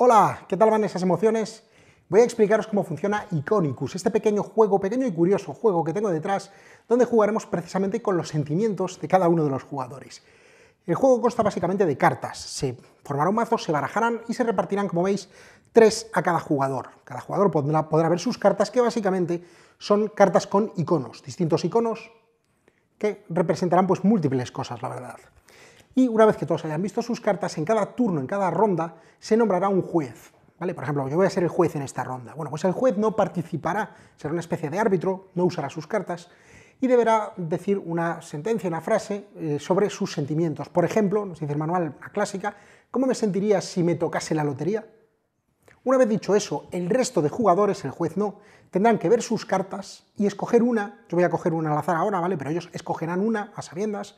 Hola, ¿qué tal van esas emociones? Voy a explicaros cómo funciona Iconicus, este pequeño juego, pequeño y curioso juego que tengo detrás, donde jugaremos precisamente con los sentimientos de cada uno de los jugadores. El juego consta básicamente de cartas, se formarán mazos, se barajarán y se repartirán, como veis, tres a cada jugador. Cada jugador podrá, podrá ver sus cartas, que básicamente son cartas con iconos, distintos iconos que representarán pues múltiples cosas, la verdad y una vez que todos hayan visto sus cartas, en cada turno, en cada ronda, se nombrará un juez. ¿Vale? Por ejemplo, yo voy a ser el juez en esta ronda. Bueno, pues el juez no participará, será una especie de árbitro, no usará sus cartas y deberá decir una sentencia, una frase eh, sobre sus sentimientos. Por ejemplo, nos dice el manual, una clásica, ¿cómo me sentiría si me tocase la lotería? Una vez dicho eso, el resto de jugadores, el juez no, tendrán que ver sus cartas y escoger una, yo voy a coger una al azar ahora, ¿vale? Pero ellos escogerán una a sabiendas,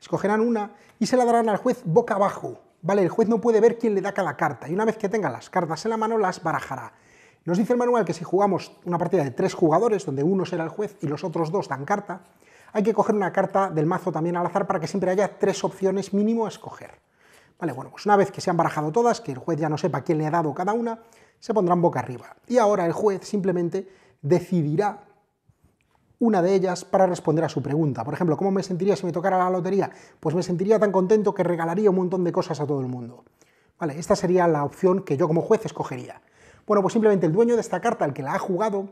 Escogerán una y se la darán al juez boca abajo. ¿Vale? El juez no puede ver quién le da cada carta y una vez que tenga las cartas en la mano las barajará. Nos dice el manual que si jugamos una partida de tres jugadores, donde uno será el juez y los otros dos dan carta, hay que coger una carta del mazo también al azar para que siempre haya tres opciones mínimo a escoger. Vale, bueno, pues una vez que se han barajado todas, que el juez ya no sepa quién le ha dado cada una, se pondrán boca arriba. Y ahora el juez simplemente decidirá una de ellas para responder a su pregunta. Por ejemplo, ¿cómo me sentiría si me tocara la lotería? Pues me sentiría tan contento que regalaría un montón de cosas a todo el mundo. Vale, esta sería la opción que yo como juez escogería. Bueno, pues simplemente el dueño de esta carta, el que la ha jugado,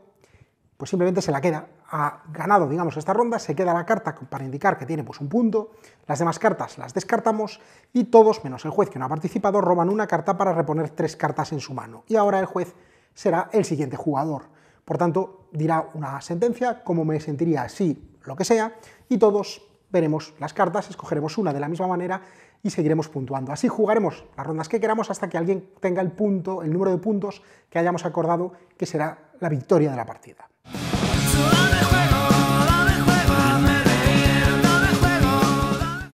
pues simplemente se la queda. Ha ganado, digamos, esta ronda, se queda la carta para indicar que tiene pues un punto, las demás cartas las descartamos y todos, menos el juez que no ha participado, roban una carta para reponer tres cartas en su mano. Y ahora el juez será el siguiente jugador. Por tanto, dirá una sentencia, como me sentiría así, lo que sea, y todos veremos las cartas, escogeremos una de la misma manera y seguiremos puntuando. Así jugaremos las rondas que queramos hasta que alguien tenga el punto, el número de puntos que hayamos acordado que será la victoria de la partida.